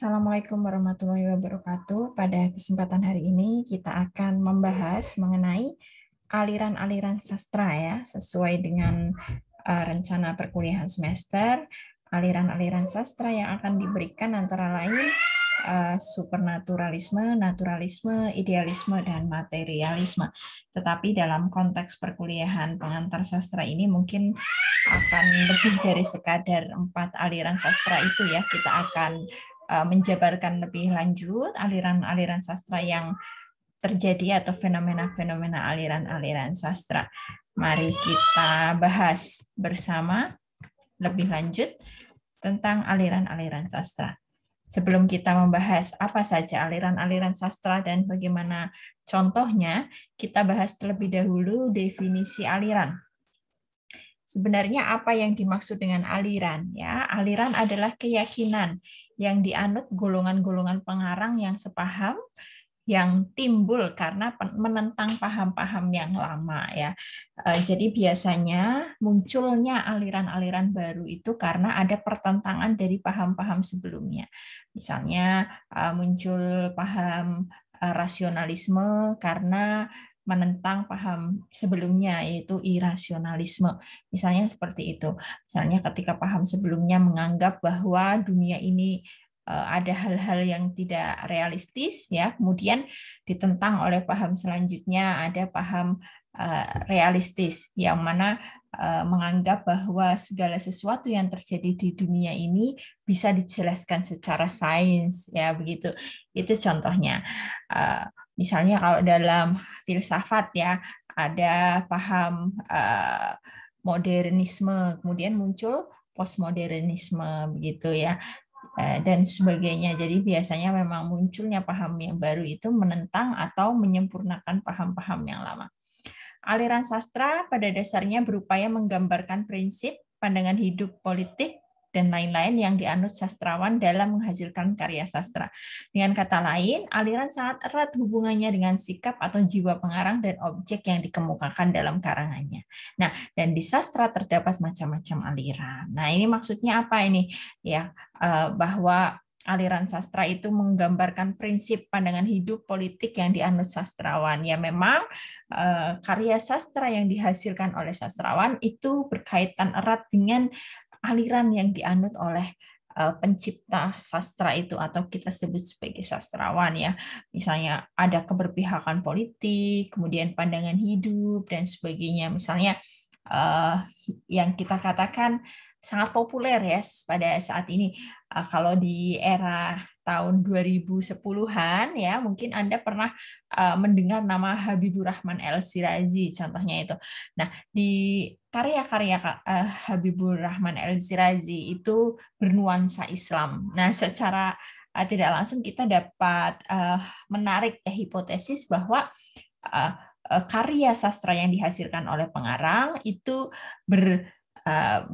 Assalamualaikum warahmatullahi wabarakatuh. Pada kesempatan hari ini kita akan membahas mengenai aliran-aliran sastra ya, sesuai dengan uh, rencana perkuliahan semester. Aliran-aliran sastra yang akan diberikan antara lain uh, supernaturalisme, naturalisme, idealisme, dan materialisme. Tetapi dalam konteks perkuliahan pengantar sastra ini mungkin akan lebih dari sekadar empat aliran sastra itu ya. Kita akan Eh, menjabarkan lebih lanjut aliran-aliran sastra yang terjadi atau fenomena-fenomena aliran-aliran sastra. Mari kita bahas bersama lebih lanjut tentang aliran-aliran sastra. Sebelum kita membahas apa saja aliran-aliran sastra dan bagaimana contohnya, kita bahas terlebih dahulu definisi aliran Sebenarnya apa yang dimaksud dengan aliran ya? Aliran adalah keyakinan yang dianut golongan-golongan pengarang yang sepaham yang timbul karena menentang paham-paham yang lama ya. Eh, jadi biasanya munculnya aliran-aliran baru itu karena ada pertentangan dari paham-paham sebelumnya. Misalnya eh, muncul paham eh, rasionalisme karena menentang paham sebelumnya yaitu irasionalisme. Misalnya seperti itu. Misalnya ketika paham sebelumnya menganggap bahwa dunia ini eh, ada hal-hal yang tidak realistis ya, kemudian ditentang oleh paham selanjutnya ada paham eh, realistis yang mana eh, menganggap bahwa segala sesuatu yang terjadi di dunia ini bisa dijelaskan secara sains ya begitu itu contohnya Misalnya kalau dalam filsafat ya ada paham eh, modernisme, kemudian muncul postmodernisme begitu ya eh, dan sebagainya. Jadi biasanya memang munculnya paham yang baru itu menentang atau menyempurnakan paham-paham yang lama. Aliran sastra pada dasarnya berupaya menggambarkan prinsip, pandangan hidup politik, dan lain-lain yang dianut sastrawan dalam menghasilkan karya sastra. Dengan kata lain, aliran sangat erat hubungannya dengan sikap atau jiwa pengarang dan objek yang dikemukakan dalam karangannya. Nah, dan di sastra terdapat macam-macam aliran. Nah, ini maksudnya apa ini? Ya, eh, bahwa aliran sastra itu menggambarkan prinsip pandangan hidup politik yang dianut sastrawan. Ya memang eh, karya sastra yang dihasilkan oleh sastrawan itu berkaitan erat dengan aliran yang dianut oleh eh, pencipta sastra itu atau kita sebut sebagai sastrawan ya. Misalnya ada keberpihakan politik, kemudian pandangan hidup dan sebagainya. Misalnya eh, yang kita katakan sangat populer ya pada saat ini. Eh, kalau di era tahun 2010-an ya mungkin Anda pernah mendengar nama Habibur Rahman El Sirazi contohnya itu. Nah, di karya-karya uh, Habibur Rahman El Zirazi itu bernuansa Islam. Nah, secara uh, tidak langsung kita dapat uh, menarik eh, hipotesis bahwa uh, uh, karya sastra yang dihasilkan oleh pengarang itu ber uh,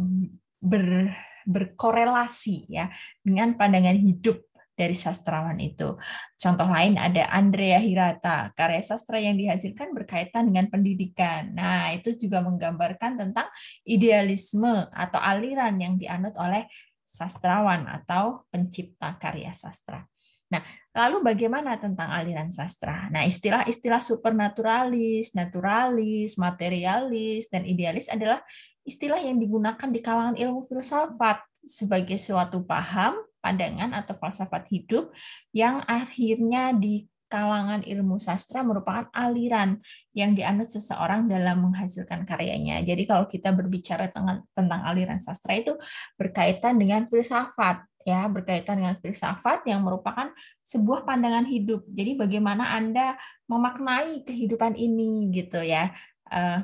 ber berkorelasi ya dengan pandangan hidup dari sastrawan itu. Contoh lain ada Andrea Hirata, karya sastra yang dihasilkan berkaitan dengan pendidikan. Nah, itu juga menggambarkan tentang idealisme atau aliran yang dianut oleh sastrawan atau pencipta karya sastra. Nah, lalu bagaimana tentang aliran sastra? Nah, istilah-istilah supernaturalis, naturalis, materialis, dan idealis adalah istilah yang digunakan di kalangan ilmu filsafat sebagai suatu paham pandangan atau falsafat hidup yang akhirnya di kalangan ilmu sastra merupakan aliran yang dianut seseorang dalam menghasilkan karyanya. Jadi kalau kita berbicara tentang, tentang aliran sastra itu berkaitan dengan filsafat ya, berkaitan dengan filsafat yang merupakan sebuah pandangan hidup. Jadi bagaimana Anda memaknai kehidupan ini gitu ya. Uh,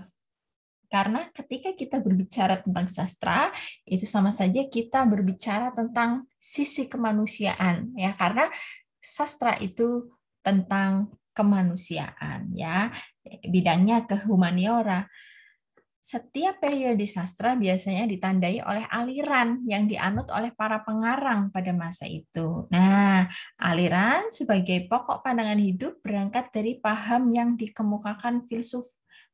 karena ketika kita berbicara tentang sastra, itu sama saja kita berbicara tentang sisi kemanusiaan ya karena sastra itu tentang kemanusiaan ya bidangnya ke humaniora setiap periode sastra biasanya ditandai oleh aliran yang dianut oleh para pengarang pada masa itu. Nah, aliran sebagai pokok pandangan hidup berangkat dari paham yang dikemukakan filsuf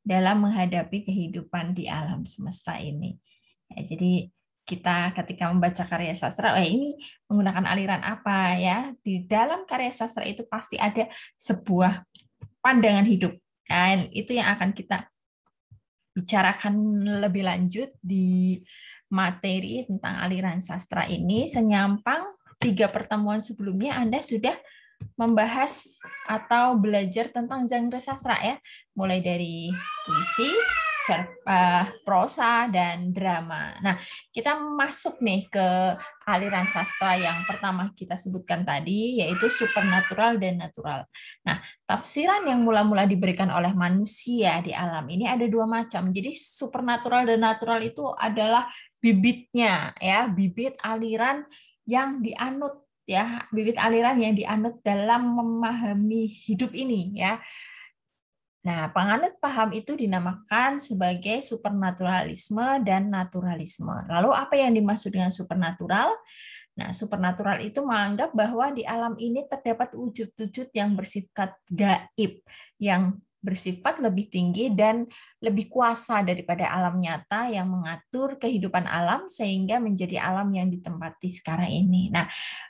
dalam menghadapi kehidupan di alam semesta ini. Ya, jadi kita ketika membaca karya sastra, oh ya, ini menggunakan aliran apa ya? Di dalam karya sastra itu pasti ada sebuah pandangan hidup. Dan itu yang akan kita bicarakan lebih lanjut di materi tentang aliran sastra ini. Senyampang tiga pertemuan sebelumnya Anda sudah membahas atau belajar tentang genre sastra ya, mulai dari puisi, cerpa, eh, prosa dan drama. Nah, kita masuk nih ke aliran sastra yang pertama kita sebutkan tadi yaitu supernatural dan natural. Nah, tafsiran yang mula-mula diberikan oleh manusia di alam ini ada dua macam. Jadi supernatural dan natural itu adalah bibitnya ya, bibit aliran yang dianut ya, bibit aliran yang dianut dalam memahami hidup ini ya. Nah, penganut paham itu dinamakan sebagai supernaturalisme dan naturalisme. Lalu apa yang dimaksud dengan supernatural? Nah, supernatural itu menganggap bahwa di alam ini terdapat wujud-wujud yang bersifat gaib, yang bersifat lebih tinggi dan lebih kuasa daripada alam nyata yang mengatur kehidupan alam sehingga menjadi alam yang ditempati sekarang ini. Nah,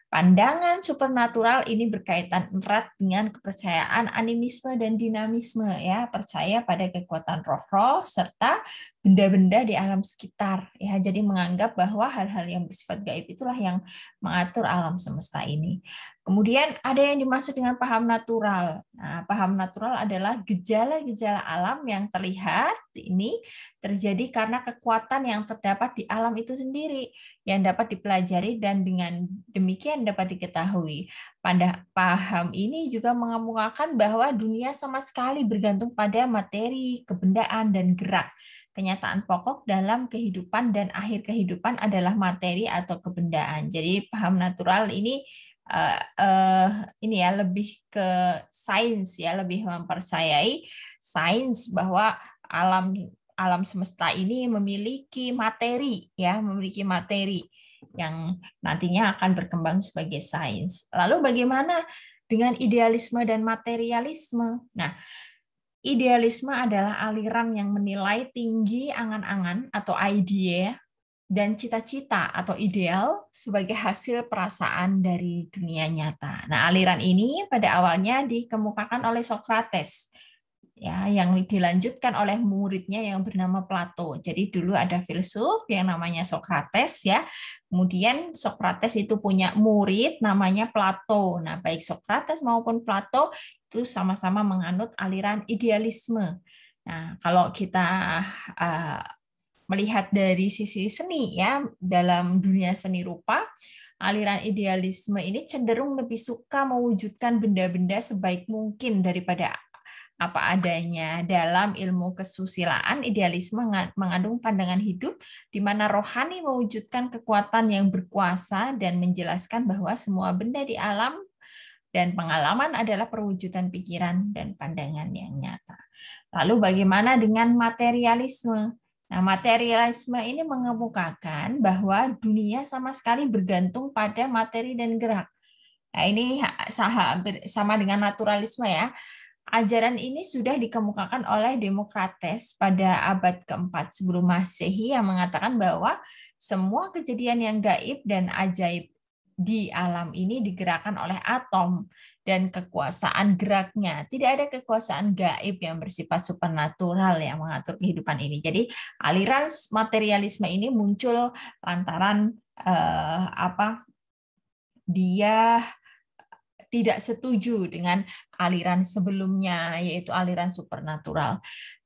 Pandangan supernatural ini berkaitan erat dengan kepercayaan animisme dan dinamisme ya, percaya pada kekuatan roh-roh serta benda-benda di alam sekitar ya jadi menganggap bahwa hal-hal yang bersifat gaib itulah yang mengatur alam semesta ini kemudian ada yang dimaksud dengan paham natural nah paham natural adalah gejala-gejala alam yang terlihat ini terjadi karena kekuatan yang terdapat di alam itu sendiri yang dapat dipelajari dan dengan demikian dapat diketahui pada paham ini juga mengemukakan bahwa dunia sama sekali bergantung pada materi kebendaan dan gerak kenyataan pokok dalam kehidupan dan akhir kehidupan adalah materi atau kebendaan. Jadi paham natural ini uh, uh, ini ya lebih ke sains ya, lebih mempercayai sains bahwa alam alam semesta ini memiliki materi ya, memiliki materi yang nantinya akan berkembang sebagai sains. Lalu bagaimana dengan idealisme dan materialisme? Nah, Idealisme adalah aliran yang menilai tinggi angan-angan atau ide dan cita-cita atau ideal sebagai hasil perasaan dari dunia nyata. Nah, aliran ini pada awalnya dikemukakan oleh Socrates ya yang dilanjutkan oleh muridnya yang bernama Plato. Jadi dulu ada filsuf yang namanya Socrates ya. Kemudian Socrates itu punya murid namanya Plato. Nah, baik Socrates maupun Plato itu sama-sama menganut aliran idealisme. Nah, kalau kita uh, melihat dari sisi seni ya dalam dunia seni rupa, aliran idealisme ini cenderung lebih suka mewujudkan benda-benda sebaik mungkin daripada apa adanya. Dalam ilmu kesusilaan, idealisme mengandung pandangan hidup di mana rohani mewujudkan kekuatan yang berkuasa dan menjelaskan bahwa semua benda di alam dan pengalaman adalah perwujudan pikiran dan pandangan yang nyata. Lalu bagaimana dengan materialisme? Nah, materialisme ini mengemukakan bahwa dunia sama sekali bergantung pada materi dan gerak. Nah, ini sama dengan naturalisme ya. Ajaran ini sudah dikemukakan oleh Demokrates pada abad keempat sebelum Masehi yang mengatakan bahwa semua kejadian yang gaib dan ajaib di alam ini digerakkan oleh atom dan kekuasaan geraknya. Tidak ada kekuasaan gaib yang bersifat supernatural yang mengatur kehidupan ini. Jadi aliran materialisme ini muncul lantaran eh, apa? Dia tidak setuju dengan aliran sebelumnya yaitu aliran supernatural.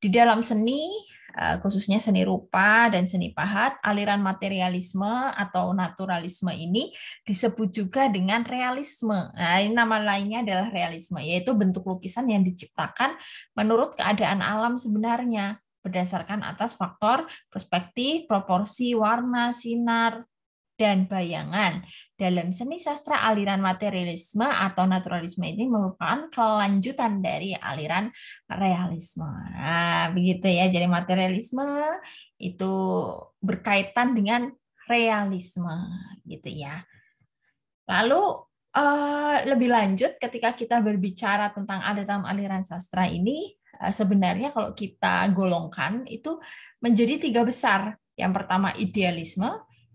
Di dalam seni Eh, khususnya seni rupa dan seni pahat, aliran materialisme atau naturalisme ini disebut juga dengan realisme. Nah, ini nama lainnya adalah realisme, yaitu bentuk lukisan yang diciptakan menurut keadaan alam sebenarnya berdasarkan atas faktor perspektif, proporsi, warna, sinar, dan bayangan. Dalam seni sastra, aliran materialisme atau naturalisme ini merupakan kelanjutan dari aliran realisme. Nah, begitu ya. Jadi materialisme itu berkaitan dengan realisme, gitu ya. Lalu Uh, lebih lanjut ketika kita berbicara tentang aliran-aliran sastra ini uh, sebenarnya kalau kita golongkan itu menjadi tiga besar yang pertama idealisme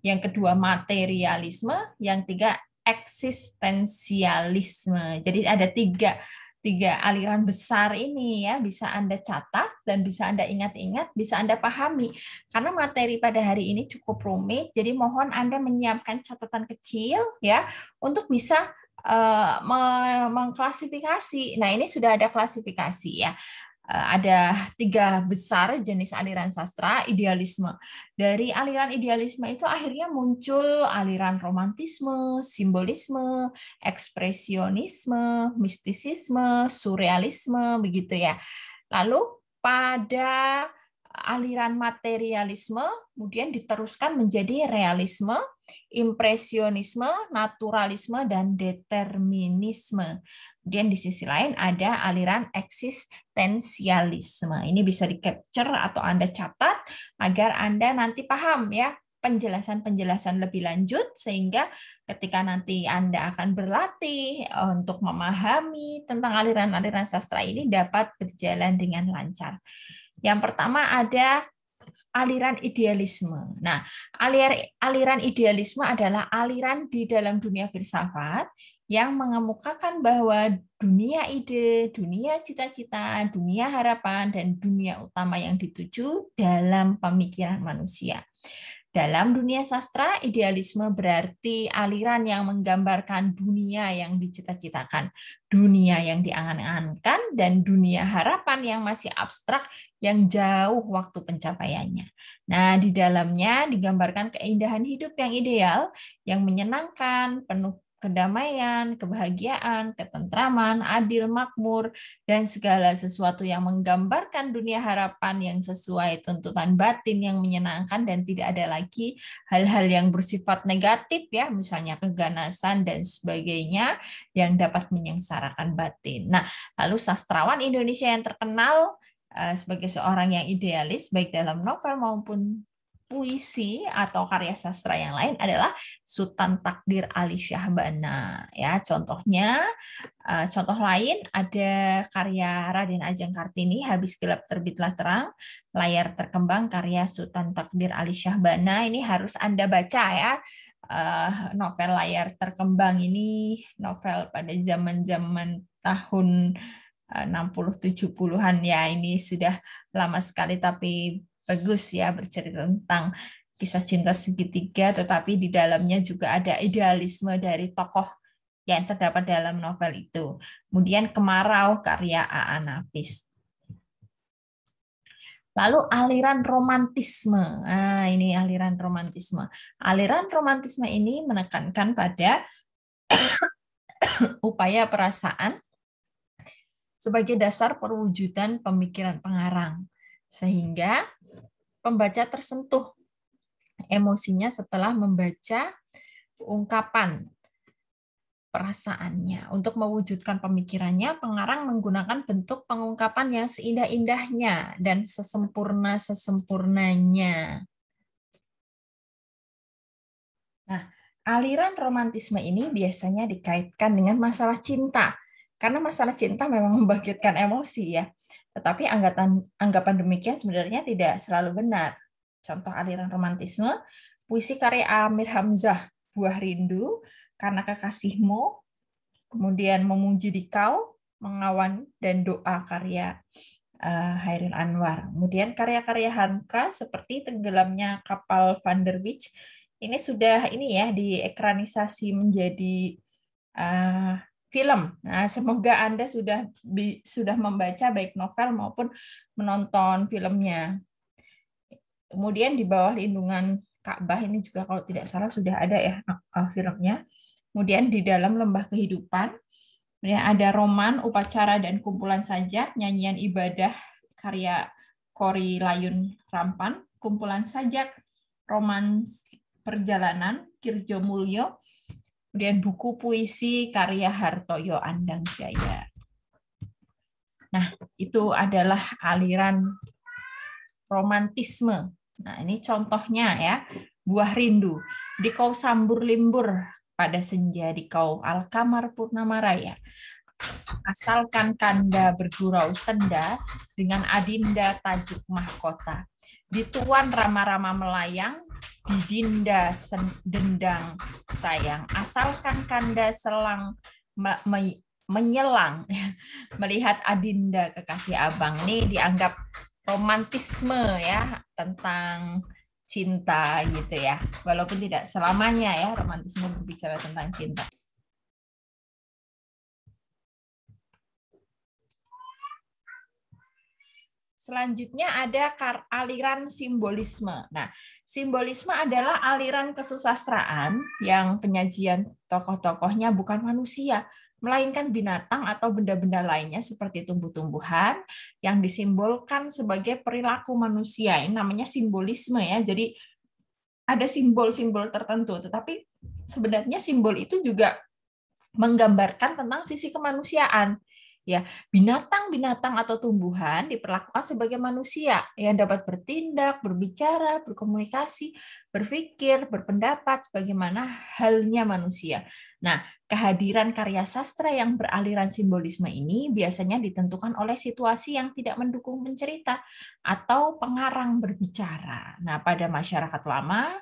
yang kedua materialisme, yang tiga eksistensialisme. Jadi ada tiga tiga aliran besar ini ya bisa Anda catat dan bisa Anda ingat-ingat, bisa Anda pahami. Karena materi pada hari ini cukup rumit, jadi mohon Anda menyiapkan catatan kecil ya untuk bisa eh, mengklasifikasi. Nah, ini sudah ada klasifikasi ya. Eh, ada tiga besar jenis aliran sastra idealisme. Dari aliran idealisme itu akhirnya muncul aliran romantisme, simbolisme, ekspresionisme, mistisisme, surrealisme begitu ya. Lalu pada aliran materialisme, kemudian diteruskan menjadi realisme, impresionisme, naturalisme, dan determinisme. Kemudian di sisi lain ada aliran eksistensialisme. Ini bisa di-capture atau Anda catat agar Anda nanti paham ya penjelasan-penjelasan lebih lanjut sehingga ketika nanti Anda akan berlatih eh, untuk memahami tentang aliran-aliran sastra ini dapat berjalan dengan lancar. Yang pertama ada aliran idealisme. Nah, aliran idealisme adalah aliran di dalam dunia filsafat yang mengemukakan bahwa dunia ide, dunia cita-cita, dunia harapan dan dunia utama yang dituju dalam pemikiran manusia. Dalam dunia sastra, idealisme berarti aliran yang menggambarkan dunia yang dicita-citakan, dunia yang diangan-angankan, dan dunia harapan yang masih abstrak, yang jauh waktu pencapaiannya. Nah, di dalamnya digambarkan keindahan hidup yang ideal, yang menyenangkan, penuh kedamaian, kebahagiaan, ketentraman, adil, makmur, dan segala sesuatu yang menggambarkan dunia harapan yang sesuai tuntutan batin yang menyenangkan dan tidak ada lagi hal-hal yang bersifat negatif ya, misalnya keganasan dan sebagainya yang dapat menyengsarakan batin. Nah, lalu sastrawan Indonesia yang terkenal eh, sebagai seorang yang idealis baik dalam novel maupun puisi atau karya sastra yang lain adalah Sultan Takdir Ali Syahbana ya contohnya eh, contoh lain ada karya Raden Ajeng Kartini Habis Gelap Terbitlah Terang layar terkembang karya Sultan Takdir Ali Syahbana ini harus Anda baca ya eh, novel layar terkembang ini novel pada zaman-zaman tahun 60-70-an eh, ya ini sudah lama sekali tapi bagus ya bercerita tentang kisah cinta segitiga, tetapi di dalamnya juga ada idealisme dari tokoh yang terdapat dalam novel itu. Kemudian Kemarau karya A.A. Nafis. Lalu aliran romantisme. Nah, ini aliran romantisme. Aliran romantisme ini menekankan pada upaya perasaan sebagai dasar perwujudan pemikiran pengarang. Sehingga pembaca tersentuh emosinya setelah membaca ungkapan perasaannya. Untuk mewujudkan pemikirannya, pengarang menggunakan bentuk pengungkapan yang seindah-indahnya dan sesempurna-sesempurnanya. Nah, aliran romantisme ini biasanya dikaitkan dengan masalah cinta. Karena masalah cinta memang membangkitkan emosi ya. Tetapi anggapan, anggapan demikian sebenarnya tidak selalu benar. Contoh aliran romantisme, puisi karya Amir Hamzah, Buah Rindu, Karena Kekasihmu, kemudian Memuji Dikau, Mengawan, dan Doa karya eh, Hairil Anwar. Kemudian karya-karya Hanka seperti Tenggelamnya Kapal Van der Beach, ini sudah ini ya diekranisasi menjadi uh, film. Nah, semoga Anda sudah sudah membaca baik novel maupun menonton filmnya. Kemudian di bawah lindungan Ka'bah ini juga kalau tidak salah sudah ada ya eh, filmnya. Kemudian di dalam lembah kehidupan, kemudian ada roman, upacara dan kumpulan sajak, nyanyian ibadah karya Kori Layun Rampan, kumpulan sajak, roman perjalanan, Kirjo Mulyo, kemudian buku puisi karya Hartoyo Andang Jaya. Nah, itu adalah aliran romantisme. Nah, ini contohnya ya, buah rindu. Di kau sambur limbur pada senja di kau alkamar purnama raya. Asalkan kanda bergurau senda dengan adinda tajuk mahkota. Di tuan rama-rama melayang dinda dendang sayang asalkan kanda selang me, me, menyelang melihat adinda kekasih abang nih dianggap romantisme ya tentang cinta gitu ya walaupun tidak selamanya ya romantisme berbicara tentang cinta Selanjutnya ada aliran simbolisme. Nah, simbolisme adalah aliran kesusastraan yang penyajian tokoh-tokohnya bukan manusia, melainkan binatang atau benda-benda lainnya seperti tumbuh-tumbuhan yang disimbolkan sebagai perilaku manusia. Ini namanya simbolisme ya. Jadi ada simbol-simbol tertentu, tetapi sebenarnya simbol itu juga menggambarkan tentang sisi kemanusiaan ya binatang-binatang atau tumbuhan diperlakukan sebagai manusia yang dapat bertindak, berbicara, berkomunikasi, berpikir, berpendapat sebagaimana halnya manusia. Nah, kehadiran karya sastra yang beraliran simbolisme ini biasanya ditentukan oleh situasi yang tidak mendukung pencerita atau pengarang berbicara. Nah, pada masyarakat lama,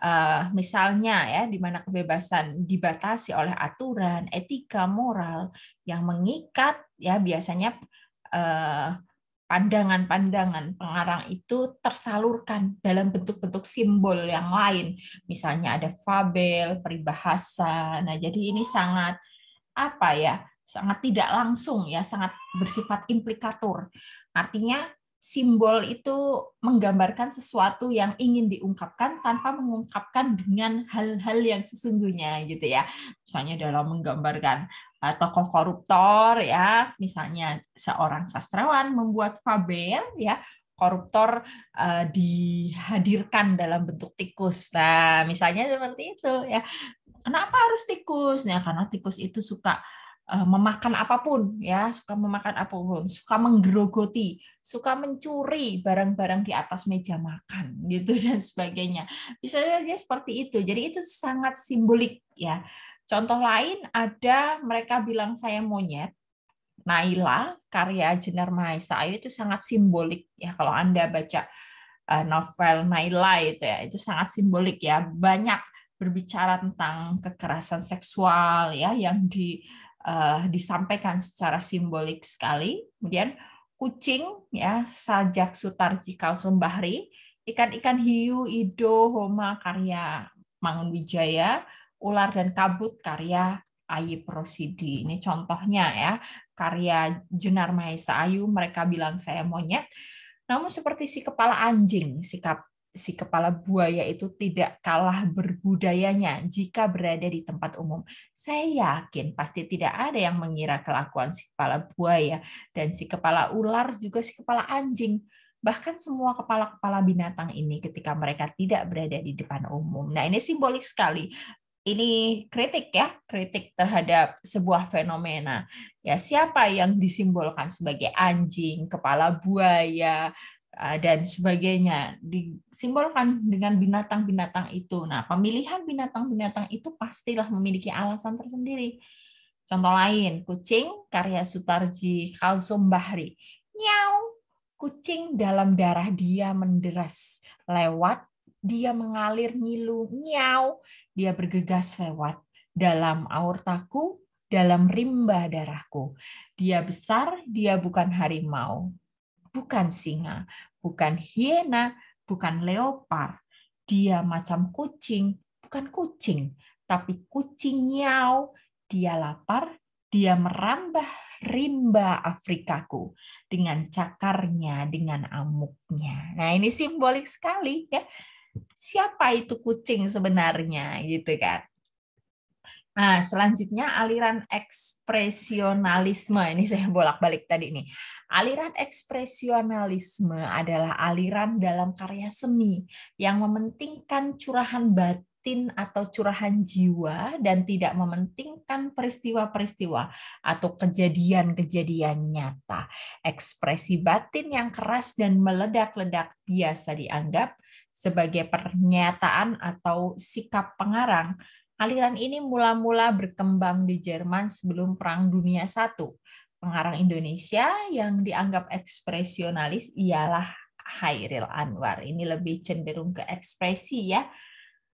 uh, misalnya ya di mana kebebasan dibatasi oleh aturan, etika, moral yang mengikat ya biasanya pandangan eh, pandangan-pandangan pengarang itu tersalurkan dalam bentuk-bentuk simbol yang lain. Misalnya ada fabel, peribahasa. Nah, jadi ini sangat apa ya? sangat tidak langsung ya, sangat bersifat implikator. Artinya simbol itu menggambarkan sesuatu yang ingin diungkapkan tanpa mengungkapkan dengan hal-hal yang sesungguhnya gitu ya. Misalnya dalam menggambarkan eh, tokoh koruptor ya, misalnya seorang sastrawan membuat fabel ya, koruptor uh, dihadirkan dalam bentuk tikus. Nah, misalnya seperti itu ya. Kenapa harus tikus? Nah, karena tikus itu suka Eh, memakan apapun ya suka memakan apapun suka menggerogoti suka mencuri barang-barang di atas meja makan gitu dan sebagainya bisa saja seperti itu jadi itu sangat simbolik ya contoh lain ada mereka bilang saya monyet Naila karya Jenar Maesa itu sangat simbolik ya kalau anda baca eh, novel Naila itu ya itu sangat simbolik ya banyak berbicara tentang kekerasan seksual ya yang di uh, disampaikan secara simbolik sekali. Kemudian kucing ya sajak sutarji Bahri, ikan-ikan hiu, ido, homa karya Mangun Wijaya, ular dan kabut karya Ayi Prosidi. Ini contohnya ya, karya Jenar Maesa Ayu, mereka bilang saya monyet. Namun seperti si kepala anjing, sikap si kepala buaya itu tidak kalah berbudayanya jika berada di tempat umum. Saya yakin pasti tidak ada yang mengira kelakuan si kepala buaya dan si kepala ular juga si kepala anjing. Bahkan semua kepala-kepala binatang ini ketika mereka tidak berada di depan umum. Nah, ini simbolik sekali ini kritik ya, kritik terhadap sebuah fenomena. Ya, siapa yang disimbolkan sebagai anjing, kepala buaya, Eh, dan sebagainya disimbolkan dengan binatang-binatang itu. Nah, pemilihan binatang-binatang itu pastilah memiliki alasan tersendiri. Contoh lain, kucing karya Sutarji Kalsum Bahri. Nyau, kucing dalam darah dia menderas lewat, dia mengalir ngilu, nyau, dia bergegas lewat dalam aortaku, dalam rimba darahku. Dia besar, dia bukan harimau bukan singa, bukan hiena, bukan leopard. Dia macam kucing, bukan kucing, tapi kucing nyau. Dia lapar, dia merambah rimba Afrikaku dengan cakarnya, dengan amuknya. Nah, ini simbolik sekali ya. Siapa itu kucing sebenarnya gitu kan? Nah, selanjutnya aliran ekspresionalisme. Ini saya bolak-balik tadi nih. Aliran ekspresionalisme adalah aliran dalam karya seni yang mementingkan curahan batin atau curahan jiwa dan tidak mementingkan peristiwa-peristiwa atau kejadian-kejadian nyata. Ekspresi batin yang keras dan meledak-ledak biasa dianggap sebagai pernyataan atau sikap pengarang Aliran ini mula-mula berkembang di Jerman sebelum Perang Dunia I. Pengarang Indonesia yang dianggap ekspresionalis ialah Hairil Anwar. Ini lebih cenderung ke ekspresi ya,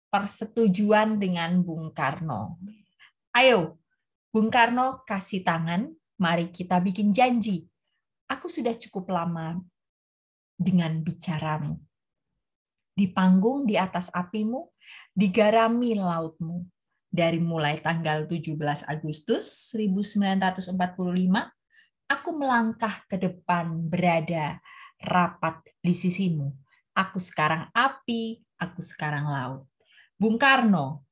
persetujuan dengan Bung Karno. Ayo, Bung Karno kasih tangan, mari kita bikin janji. Aku sudah cukup lama dengan bicaramu. Di panggung di atas apimu, digarami lautmu. Dari mulai tanggal 17 Agustus 1945, aku melangkah ke depan berada rapat di sisimu. Aku sekarang api, aku sekarang laut. Bung Karno,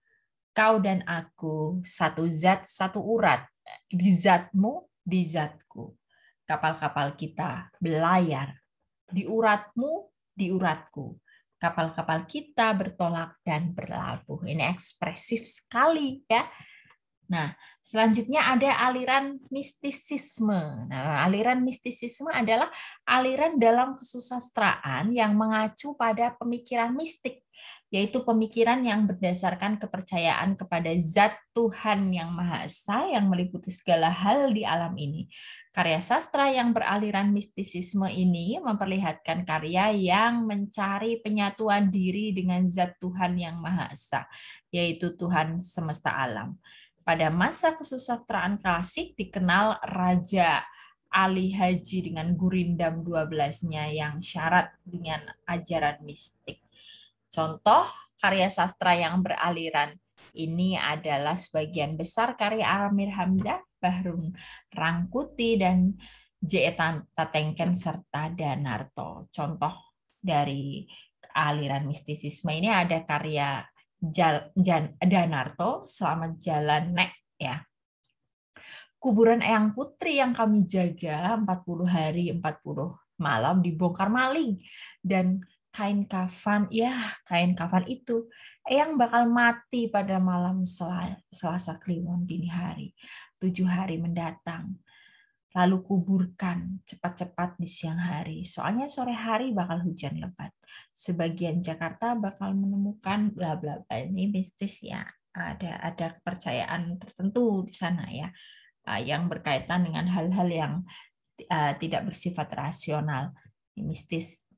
kau dan aku satu zat, satu urat. Di zatmu, di zatku. Kapal-kapal kita belayar. Di uratmu, di uratku kapal-kapal kita bertolak dan berlabuh. Ini ekspresif sekali ya. Nah, selanjutnya ada aliran mistisisme. Nah, aliran mistisisme adalah aliran dalam kesusastraan yang mengacu pada pemikiran mistik yaitu pemikiran yang berdasarkan kepercayaan kepada zat Tuhan yang Maha Esa yang meliputi segala hal di alam ini. Karya sastra yang beraliran mistisisme ini memperlihatkan karya yang mencari penyatuan diri dengan zat Tuhan yang Maha Esa, yaitu Tuhan semesta alam. Pada masa kesusastraan klasik dikenal Raja Ali Haji dengan Gurindam 12-nya yang syarat dengan ajaran mistik Contoh karya sastra yang beraliran ini adalah sebagian besar karya Amir Hamzah, Bahrun Rangkuti, dan J.E. Tatengken serta Danarto. Contoh dari aliran mistisisme ini ada karya Jal, Jan, Danarto, Selamat Jalan Nek. ya. Kuburan Eyang Putri yang kami jaga 40 hari 40 malam dibongkar maling dan kain kafan, ya kain kafan itu yang bakal mati pada malam Selasa Kliwon dini hari, tujuh hari mendatang. Lalu kuburkan cepat-cepat di siang hari, soalnya sore hari bakal hujan lebat. Sebagian Jakarta bakal menemukan bla bla bla ini mistis ya. Ada ada kepercayaan tertentu di sana ya eh, yang berkaitan dengan hal-hal yang eh, tidak bersifat rasional, mistis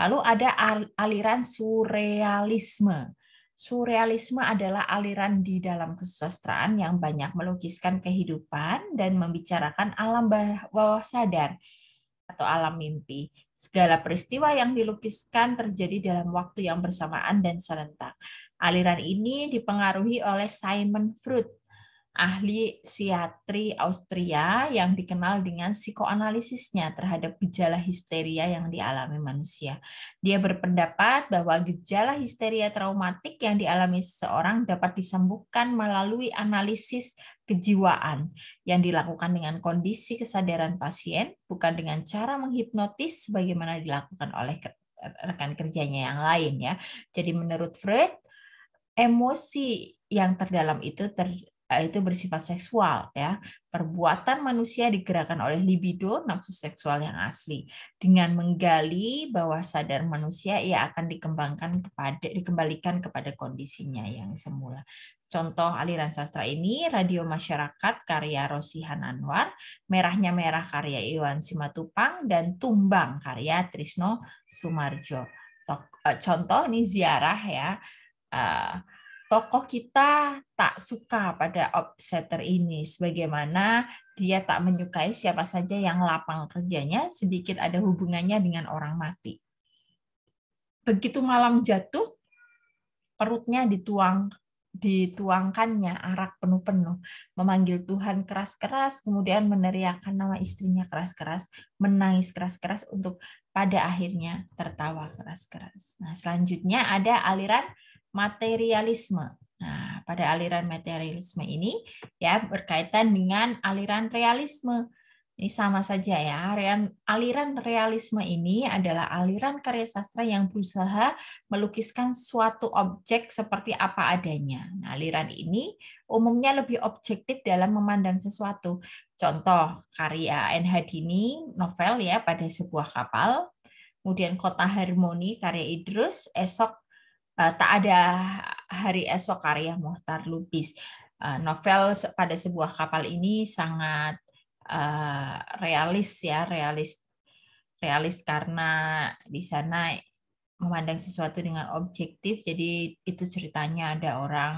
Lalu ada aliran surrealisme. Surrealisme adalah aliran di dalam kesusastraan yang banyak melukiskan kehidupan dan membicarakan alam bawah sadar atau alam mimpi. Segala peristiwa yang dilukiskan terjadi dalam waktu yang bersamaan dan serentak. Aliran ini dipengaruhi oleh Simon Freud ahli psiatri Austria yang dikenal dengan psikoanalisisnya terhadap gejala histeria yang dialami manusia. Dia berpendapat bahwa gejala histeria traumatik yang dialami seseorang dapat disembuhkan melalui analisis kejiwaan yang dilakukan dengan kondisi kesadaran pasien, bukan dengan cara menghipnotis sebagaimana dilakukan oleh rekan kerjanya yang lain ya. Jadi menurut Freud, emosi yang terdalam itu ter, Eh, itu bersifat seksual ya. Perbuatan manusia digerakkan oleh libido nafsu seksual yang asli. Dengan menggali bawah sadar manusia ia akan dikembangkan kepada dikembalikan kepada kondisinya yang semula. Contoh aliran sastra ini Radio Masyarakat karya Rosihan Anwar, Merahnya Merah karya Iwan Simatupang dan Tumbang karya Trisno Sumarjo. Eh, contoh ini ziarah ya. Uh, tokoh kita tak suka pada offsetter ini sebagaimana dia tak menyukai siapa saja yang lapang kerjanya sedikit ada hubungannya dengan orang mati. Begitu malam jatuh, perutnya dituang dituangkannya arak penuh-penuh, memanggil Tuhan keras-keras, kemudian meneriakkan nama istrinya keras-keras, menangis keras-keras untuk pada akhirnya tertawa keras-keras. Nah, selanjutnya ada aliran materialisme. Nah, pada aliran materialisme ini ya berkaitan dengan aliran realisme. Ini sama saja ya. Aliran realisme ini adalah aliran karya sastra yang berusaha melukiskan suatu objek seperti apa adanya. Nah, aliran ini umumnya lebih objektif dalam memandang sesuatu. Contoh karya NH Dini novel ya pada sebuah kapal, kemudian Kota Harmoni karya Idrus, Esok uh, tak ada hari esok karya Muhtar Lubis. Uh, novel pada sebuah kapal ini sangat uh, realis ya, realis realis karena di sana memandang sesuatu dengan objektif. Jadi itu ceritanya ada orang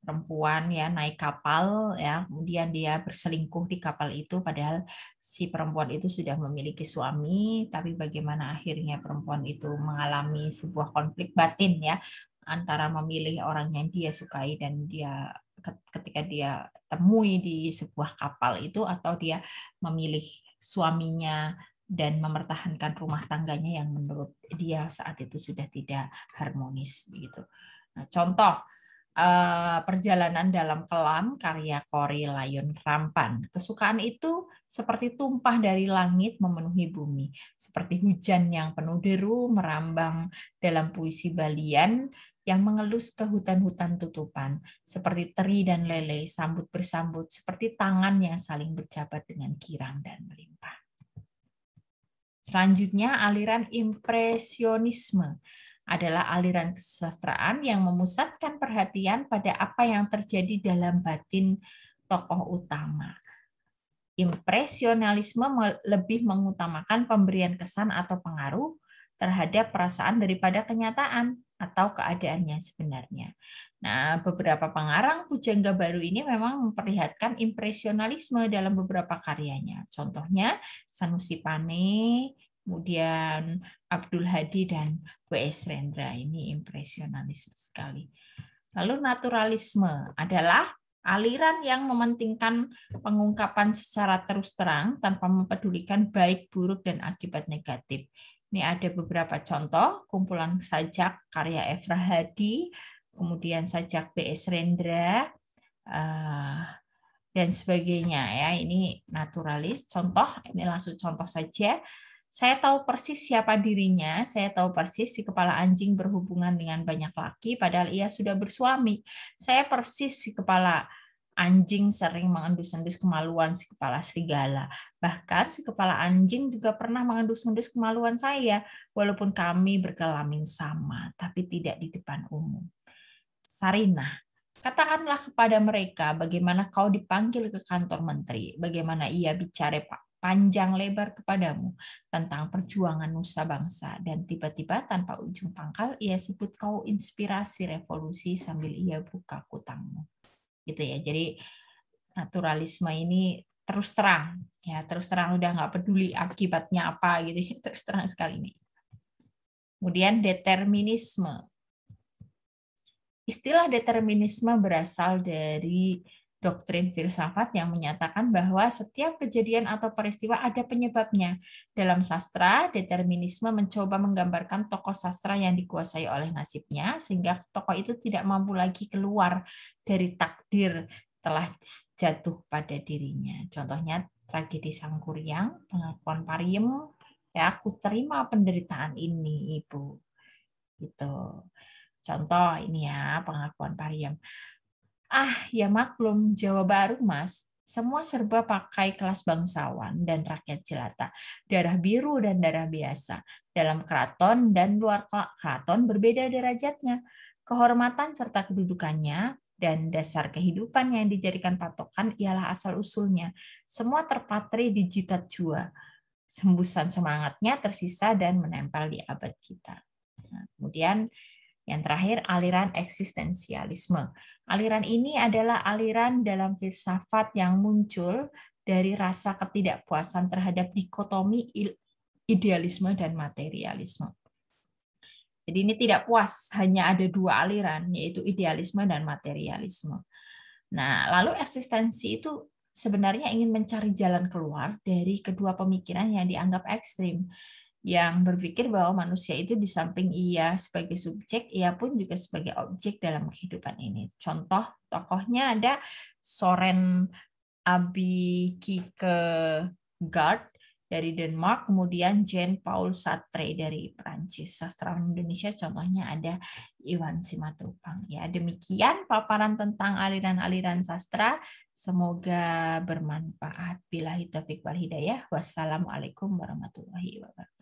perempuan ya naik kapal ya kemudian dia berselingkuh di kapal itu padahal si perempuan itu sudah memiliki suami tapi bagaimana akhirnya perempuan itu mengalami sebuah konflik batin ya antara memilih orang yang dia sukai dan dia ketika dia temui di sebuah kapal itu atau dia memilih suaminya dan mempertahankan rumah tangganya yang menurut dia saat itu sudah tidak harmonis begitu. Nah, contoh Eh, perjalanan dalam kelam karya Kori Layun Rampan. Kesukaan itu seperti tumpah dari langit memenuhi bumi, seperti hujan yang penuh deru merambang dalam puisi Balian yang mengelus ke hutan-hutan tutupan, seperti teri dan lele sambut bersambut, seperti tangan yang saling berjabat dengan kirang dan melimpah. Selanjutnya aliran impresionisme adalah aliran kesusastraan yang memusatkan perhatian pada apa yang terjadi dalam batin tokoh utama. Impresionalisme lebih mengutamakan pemberian kesan atau pengaruh terhadap perasaan daripada kenyataan atau keadaannya sebenarnya. Nah, beberapa pengarang pujangga baru ini memang memperlihatkan impresionalisme dalam beberapa karyanya. Contohnya Sanusi Pane, kemudian Abdul Hadi dan W.S. Rendra. Ini impresionisme sekali. Lalu naturalisme adalah aliran yang mementingkan pengungkapan secara terus terang tanpa mempedulikan baik, buruk, dan akibat negatif. Ini ada beberapa contoh, kumpulan sajak karya Efra Hadi, kemudian sajak B.S. Rendra, eh, dan sebagainya ya ini naturalis contoh ini langsung contoh saja saya tahu persis siapa dirinya, saya tahu persis si kepala anjing berhubungan dengan banyak laki padahal ia sudah bersuami. Saya persis si kepala anjing sering mengendus-endus kemaluan si kepala serigala. Bahkan si kepala anjing juga pernah mengendus-endus kemaluan saya walaupun kami berkelamin sama tapi tidak di depan umum. Sarina, Katakanlah kepada mereka bagaimana kau dipanggil ke kantor menteri, bagaimana ia bicara Pak panjang lebar kepadamu tentang perjuangan nusa bangsa dan tiba-tiba tanpa ujung pangkal ia sebut kau inspirasi revolusi sambil ia buka kutangmu. Gitu ya. Jadi naturalisme ini terus terang ya terus terang udah nggak peduli akibatnya apa gitu ya, terus terang sekali ini kemudian determinisme istilah determinisme berasal dari doktrin filsafat yang menyatakan bahwa setiap kejadian atau peristiwa ada penyebabnya. Dalam sastra, determinisme mencoba menggambarkan tokoh sastra yang dikuasai oleh nasibnya, sehingga tokoh itu tidak mampu lagi keluar dari takdir telah jatuh pada dirinya. Contohnya tragedi Sangkuriang, pengakuan Pariem, ya aku terima penderitaan ini, Ibu. Gitu. Contoh ini ya pengakuan Pariem. Ah, ya maklum, Jawa Baru, Mas. Semua serba pakai kelas bangsawan dan rakyat jelata, darah biru dan darah biasa. Dalam keraton dan luar keraton berbeda derajatnya. Kehormatan serta kedudukannya dan dasar kehidupan yang dijadikan patokan ialah asal-usulnya. Semua terpatri di jitat jua. Sembusan semangatnya tersisa dan menempel di abad kita. Nah, kemudian yang terakhir, aliran eksistensialisme. Aliran ini adalah aliran dalam filsafat yang muncul dari rasa ketidakpuasan terhadap dikotomi idealisme dan materialisme. Jadi ini tidak puas, hanya ada dua aliran, yaitu idealisme dan materialisme. Nah, lalu eksistensi itu sebenarnya ingin mencari jalan keluar dari kedua pemikiran yang dianggap ekstrim yang berpikir bahwa manusia itu di samping ia sebagai subjek, ia pun juga sebagai objek dalam kehidupan ini. Contoh tokohnya ada Soren Abi Kierkegaard dari Denmark, kemudian Jean Paul Sartre dari Prancis. sastra Indonesia contohnya ada Iwan Simatupang. Ya, demikian paparan tentang aliran-aliran sastra. Semoga bermanfaat. Bila hitafiq wal hidayah. Wassalamualaikum warahmatullahi wabarakatuh.